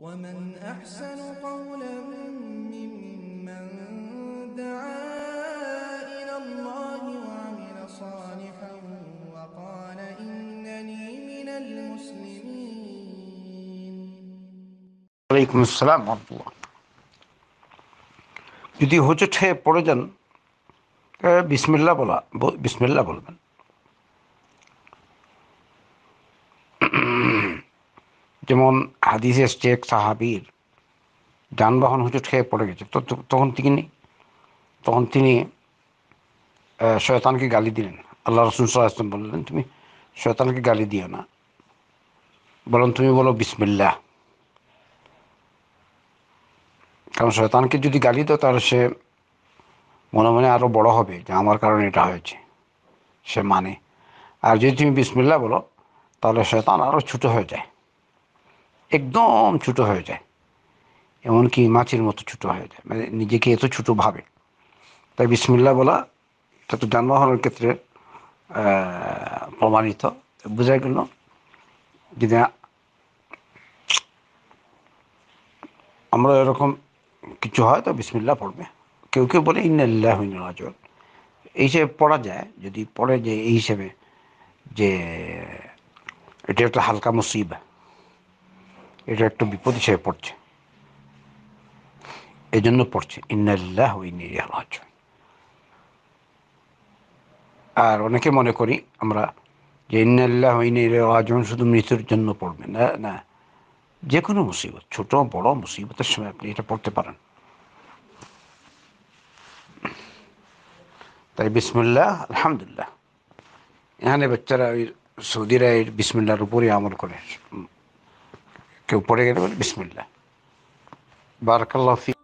ومن أحسن قولا ممن دعا إلى الله وعمل صالحا وقال إنني من المسلمين عليكم السلام ورحمة الله যদি হোঁচট খেয়ে পড়ে যান বিসমিল্লা বলা বিসমিল্লা বলবেন যেমন হাদিসে এসছে এক সাহাবির যানবাহন হুজুট খেয়ে পড়ে গেছে তো তখন তিনি তখন তিনি শয়তানকে গালি দিলেন আল্লাহ রসুল বললেন তুমি শয়তানকে গালি দিও না বলুন তুমি বলো বিসমিল্লা কারণ শয়তানকে যদি গালি দাও তাহলে সে মনে মনে আরও বড় হবে যে আমার কারণে এটা হয়েছে সে মানে আর যদি তুমি বিসমিল্লা বলো তাহলে শয়তান আরও ছোটো হয়ে যায় একদম ছোটো হয়ে যায় এমনকি মাছের মতো ছোটো হয়ে যায় মানে নিজেকে এত ছোট ভাবে তাই বিসমিল্লা বলা তা তো যানবাহনের ক্ষেত্রে প্রমাণিত বোঝা গেল যদি আমরা এরকম কিছু হয় তো বিসমিল্লা পড়বে কেউ কেউ বলে ইন্নাল্লাহ ইন্নাজল এই হিসেবে পড়া যায় যদি পড়ে যে এই হিসেবে যে এটা একটা হালকা মুসিবা এটা একটু বিপদ হিসেবে পড়ছে এই জন্য পড়ছে ইন্নাল্লাহ ইন্নাজ আর অনেকে মনে করি আমরা যে ইন্নাল্লাহ ইন্নাজন শুধু মৃত্যুর জন্য পড়বে না না যে কোনো মুসিবত ছোট বড় মুসিবতের সময় আপনি এটা পড়তে পারেন তাই বিসমুল্লাহ আলহামদুলিল্লাহ এখানে বাচ্চারা ওই সৌদিরা বিসমুল্লাহর উপরে আমল করে কেউ পড়ে গেলে বলে বিসমিল্লা বারাকাল্লাহ